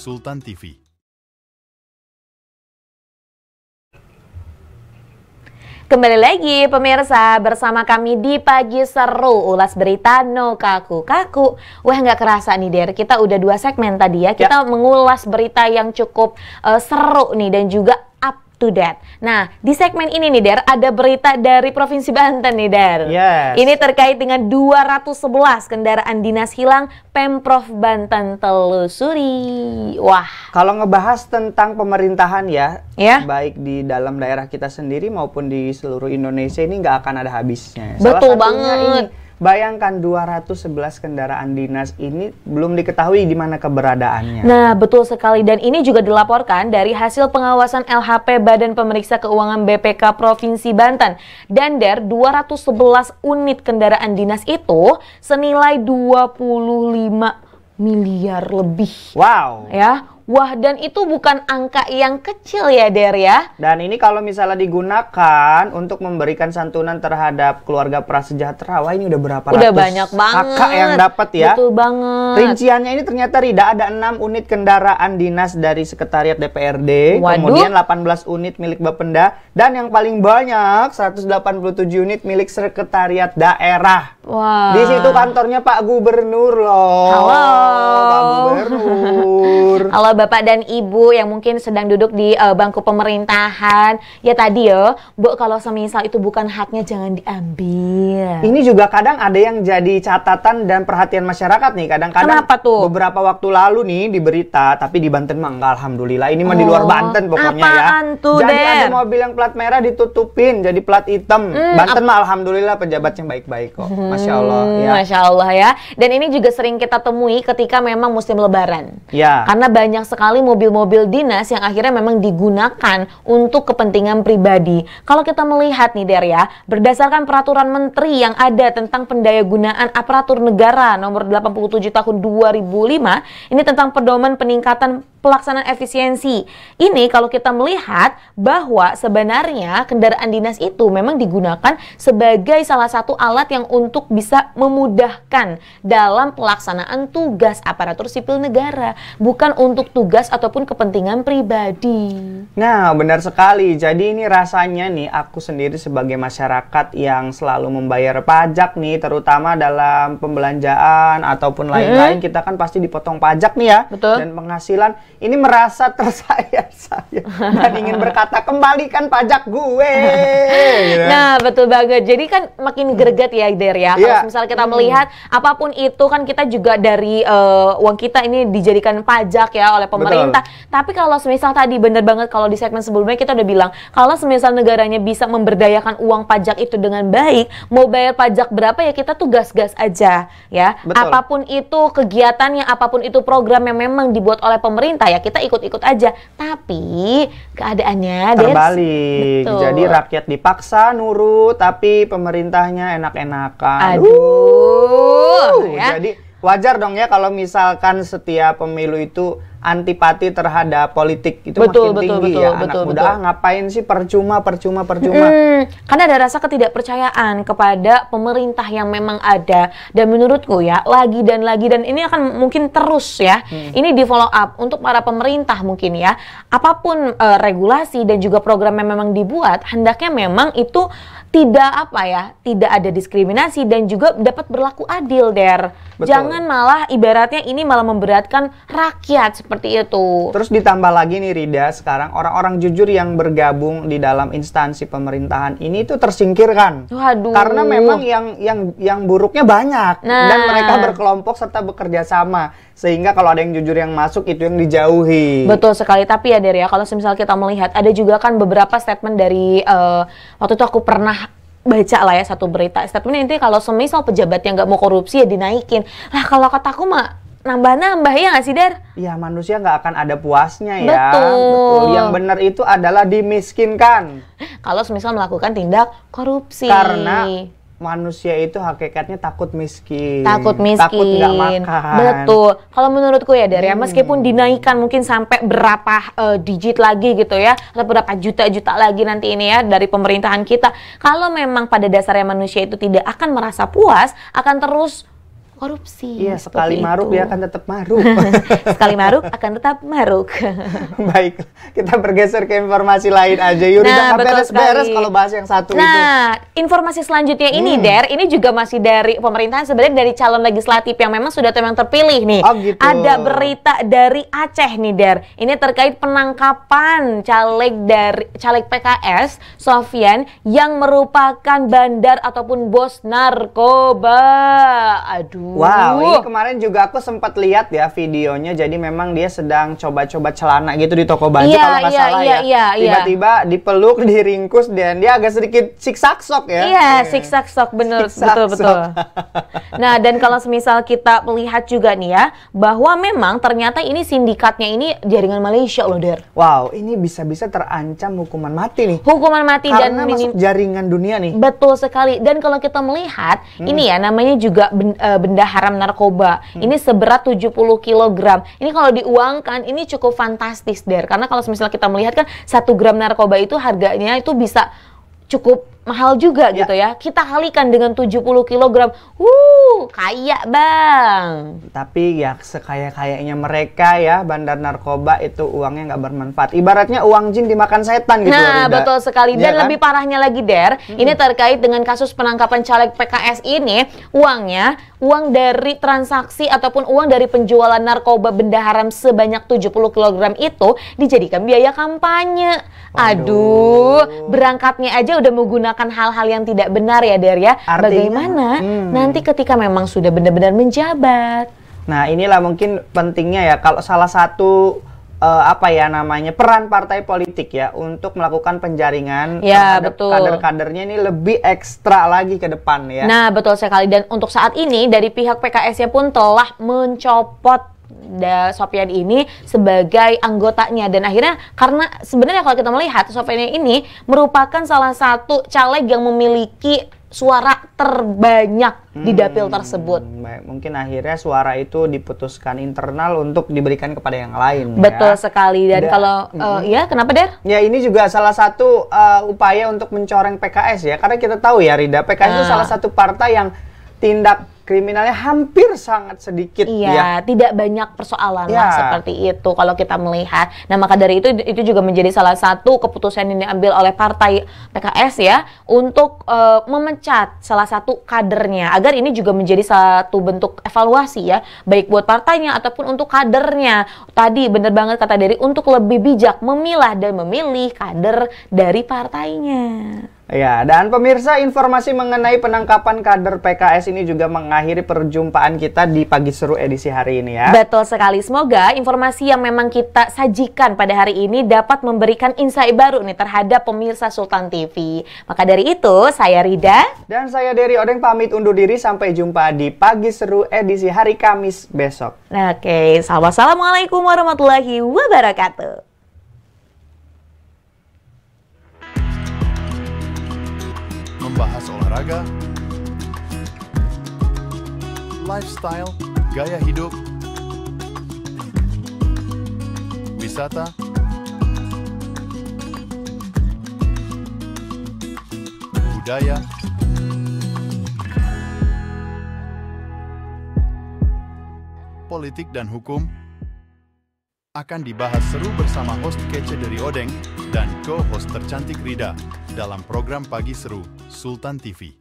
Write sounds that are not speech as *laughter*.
Sultan TV. Kembali lagi pemirsa bersama kami di Pagi Seru Ulas Berita No Kaku Kaku Wah nggak kerasa nih Der, kita udah dua segmen tadi ya, ya. Kita ya. mengulas berita yang cukup uh, seru nih dan juga to that. Nah, di segmen ini nih, Der, ada berita dari Provinsi Banten nih, Der. Yes. Ini terkait dengan 211 kendaraan dinas hilang Pemprov Banten telusuri. Wah. Kalau ngebahas tentang pemerintahan ya, yeah. baik di dalam daerah kita sendiri maupun di seluruh Indonesia ini nggak akan ada habisnya. Betul banget. Ini, Bayangkan 211 kendaraan dinas ini belum diketahui di mana keberadaannya. Nah, betul sekali dan ini juga dilaporkan dari hasil pengawasan LHP Badan Pemeriksa Keuangan BPK Provinsi Banten. dan dari 211 unit kendaraan dinas itu senilai 25 miliar lebih. Wow. Ya, Wah, dan itu bukan angka yang kecil ya, Der ya. Dan ini kalau misalnya digunakan untuk memberikan santunan terhadap keluarga prasejahtera, wah ini udah berapa udah ratus banyak banget. kakak yang dapat ya. Betul banget. Rinciannya ini ternyata Rida ada 6 unit kendaraan dinas dari Sekretariat DPRD, Waduh. kemudian 18 unit milik Bapenda dan yang paling banyak 187 unit milik Sekretariat Daerah. Wah. Di situ kantornya Pak Gubernur loh. Halo. Pak Gubernur. *laughs* Halo Bapak dan Ibu yang mungkin sedang duduk di uh, bangku pemerintahan. Ya tadi ya, Bu kalau semisal itu bukan haknya jangan diambil. Ini juga kadang ada yang jadi catatan dan perhatian masyarakat nih. Kadang-kadang Kenapa tuh? Beberapa waktu lalu nih di berita, tapi di Banten mah enggak alhamdulillah. Ini mah oh. di luar oh, Banten pokoknya ya. Apaan ya. Tuh, jadi Der? ada mobil yang plat merah ditutupin jadi plat hitam. Hmm, Banten mah alhamdulillah pejabatnya baik-baik kok. Hmm Masya Allah. Hmm, ya. Masya Allah ya. Dan ini juga sering kita temui ketika memang musim lebaran. Ya. Karena banyak sekali mobil-mobil dinas yang akhirnya memang digunakan untuk kepentingan pribadi. Kalau kita melihat nih Der ya, berdasarkan peraturan menteri yang ada tentang pendaya gunaan aparatur negara nomor 87 tahun 2005, ini tentang pedoman peningkatan pelaksanaan efisiensi. Ini kalau kita melihat bahwa sebenarnya kendaraan dinas itu memang digunakan sebagai salah satu alat yang untuk bisa memudahkan dalam pelaksanaan tugas aparatur sipil negara, bukan untuk tugas ataupun kepentingan pribadi. Nah, benar sekali. Jadi ini rasanya nih aku sendiri sebagai masyarakat yang selalu membayar pajak nih terutama dalam pembelanjaan ataupun lain-lain -hmm. kita kan pasti dipotong pajak nih ya. Betul. Dan penghasilan ini merasa tersayat-sayat dan ingin berkata kembalikan pajak gue. Iya. Nah betul banget. Jadi kan makin greget ya Ider ya. Kalau yeah. misalnya kita hmm. melihat apapun itu kan kita juga dari uh, uang kita ini dijadikan pajak ya oleh pemerintah. Betul. Tapi kalau semisal tadi bener banget kalau di segmen sebelumnya kita udah bilang kalau semisal negaranya bisa memberdayakan uang pajak itu dengan baik, mau bayar pajak berapa ya kita tuh gas-gas aja ya. Betul. Apapun itu kegiatannya, apapun itu program yang memang dibuat oleh pemerintah cinta ya kita ikut-ikut aja. Tapi keadaannya terbalik. Betul. Jadi rakyat dipaksa nurut tapi pemerintahnya enak-enakan. Aduh. aduh nah ya. Jadi wajar dong ya kalau misalkan setiap pemilu itu antipati terhadap politik itu betul, makin betul, tinggi betul, ya betul, anak betul, muda betul. Ah, ngapain sih percuma percuma percuma hmm, karena ada rasa ketidakpercayaan kepada pemerintah yang memang ada dan menurutku ya lagi dan lagi dan ini akan mungkin terus ya hmm. ini di follow up untuk para pemerintah mungkin ya apapun uh, regulasi dan juga program yang memang dibuat hendaknya memang itu tidak apa ya, tidak ada diskriminasi dan juga dapat berlaku adil der. Betul. Jangan malah ibaratnya ini malah memberatkan rakyat seperti itu. Terus ditambah lagi nih Rida, sekarang orang-orang jujur yang bergabung di dalam instansi pemerintahan ini itu tersingkirkan. Waduh. Karena memang yang yang yang buruknya banyak nah. dan mereka berkelompok serta bekerja sama sehingga kalau ada yang jujur yang masuk itu yang dijauhi. Betul sekali. Tapi ya der ya, kalau misal kita melihat ada juga kan beberapa statement dari uh, waktu itu aku pernah baca lah ya satu berita statement nanti kalau semisal pejabat yang nggak mau korupsi ya dinaikin lah kalau kataku mah nambah-nambah ya nggak sih Dar? Iya manusia nggak akan ada puasnya ya. Betul. Betul. Yang benar itu adalah dimiskinkan. Kalau semisal melakukan tindak korupsi. Karena manusia itu hakikatnya takut miskin, takut miskin, takut gak makan. Betul. Kalau menurutku ya dari ya, hmm. meskipun dinaikkan mungkin sampai berapa uh, digit lagi gitu ya, atau berapa juta-juta lagi nanti ini ya dari pemerintahan kita, kalau memang pada dasarnya manusia itu tidak akan merasa puas, akan terus korupsi. Iya, sekali itu. maruk ya akan tetap maruk. *laughs* sekali maruk akan tetap maruk. *laughs* Baik, kita bergeser ke informasi lain aja. Yuri, nah, beres-beres kalau bahas yang satu nah, itu. Nah, informasi selanjutnya ini, hmm. Der, ini juga masih dari pemerintahan, sebenarnya dari calon legislatif yang memang sudah memang terpilih nih. Oh, gitu. Ada berita dari Aceh nih, Der. Ini terkait penangkapan caleg dari caleg PKS Sofian yang merupakan bandar ataupun bos narkoba. Aduh Wow, ini uh. kemarin juga aku sempat lihat ya videonya. Jadi memang dia sedang coba-coba celana gitu di toko baju yeah, kalau nggak yeah, salah yeah, ya. Iya, iya. Tiba-tiba yeah. dipeluk, *laughs* diringkus dan dia agak sedikit siksak sok ya. Iya, yeah, siksak sok bener betul betul. *laughs* nah, dan kalau semisal kita melihat juga nih ya bahwa memang ternyata ini sindikatnya ini jaringan Malaysia loh, Der. Wow, ini bisa-bisa terancam hukuman mati nih. Hukuman mati Karena dan masuk jaringan dunia nih. Betul sekali. Dan kalau kita melihat hmm. ini ya namanya juga eh, benda benda haram narkoba. Hmm. Ini seberat 70 kg. Ini kalau diuangkan ini cukup fantastis der karena kalau misalnya kita melihat kan satu gram narkoba itu harganya itu bisa cukup mahal juga ya. gitu ya. Kita kalikan dengan 70 kg. Wuh, kaya bang. Tapi ya sekaya-kayanya mereka ya bandar narkoba itu uangnya nggak bermanfaat. Ibaratnya uang jin dimakan setan gitu. Nah, Rida. betul sekali. Iya Dan ya kan? lebih parahnya lagi Der, hmm. ini terkait dengan kasus penangkapan caleg PKS ini, uangnya uang dari transaksi ataupun uang dari penjualan narkoba benda haram sebanyak 70 kg itu dijadikan biaya kampanye. Aduh, Aduh berangkatnya aja udah menggunakan menggunakan hal-hal yang tidak benar ya Der ya. Artinya, Bagaimana hmm. nanti ketika memang sudah benar-benar menjabat. Nah inilah mungkin pentingnya ya kalau salah satu uh, apa ya namanya peran partai politik ya untuk melakukan penjaringan ya, betul. kader-kadernya ini lebih ekstra lagi ke depan ya. Nah betul sekali dan untuk saat ini dari pihak PKS-nya pun telah mencopot da Sofian ini sebagai anggotanya dan akhirnya karena sebenarnya kalau kita melihat Sofian ini merupakan salah satu caleg yang memiliki suara terbanyak hmm, di dapil hmm, tersebut. mungkin akhirnya suara itu diputuskan internal untuk diberikan kepada yang lain. Ya. Betul ya. sekali. Dan da, kalau mm, uh, ya kenapa der? Ya ini juga salah satu uh, upaya untuk mencoreng PKS ya, karena kita tahu ya Rida PKS nah. itu ah. salah satu partai yang tindak kriminalnya hampir sangat sedikit iya, ya tidak banyak persoalan ya. lah iya. seperti itu kalau kita melihat nah maka dari itu itu juga menjadi salah satu keputusan yang diambil oleh partai PKS ya untuk uh, memecat salah satu kadernya agar ini juga menjadi satu bentuk evaluasi ya baik buat partainya ataupun untuk kadernya tadi bener banget kata dari untuk lebih bijak memilah dan memilih kader dari partainya Ya, dan pemirsa informasi mengenai penangkapan kader PKS ini juga mengakhiri perjumpaan kita di pagi seru edisi hari ini ya. Betul sekali. Semoga informasi yang memang kita sajikan pada hari ini dapat memberikan insight baru nih terhadap pemirsa Sultan TV. Maka dari itu, saya Rida dan saya Dery Odeng pamit undur diri sampai jumpa di pagi seru edisi hari Kamis besok. Oke, okay. assalamualaikum warahmatullahi wabarakatuh. membahas olahraga, lifestyle, gaya hidup, wisata, budaya, politik dan hukum akan dibahas seru bersama host kece dari Odeng dan co-host tercantik Rida dalam program Pagi Seru Sultan TV.